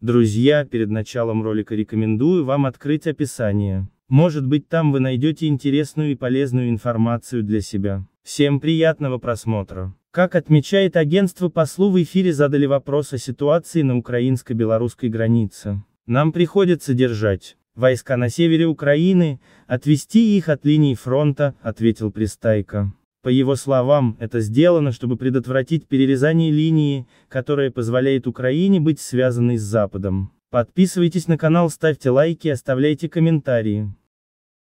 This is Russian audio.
Друзья, перед началом ролика рекомендую вам открыть описание. Может быть там вы найдете интересную и полезную информацию для себя. Всем приятного просмотра. Как отмечает агентство послу в эфире задали вопрос о ситуации на украинско-белорусской границе. Нам приходится держать войска на севере Украины, отвести их от линии фронта, ответил Пристайко. По его словам, это сделано, чтобы предотвратить перерезание линии, которая позволяет Украине быть связанной с Западом. Подписывайтесь на канал, ставьте лайки, оставляйте комментарии.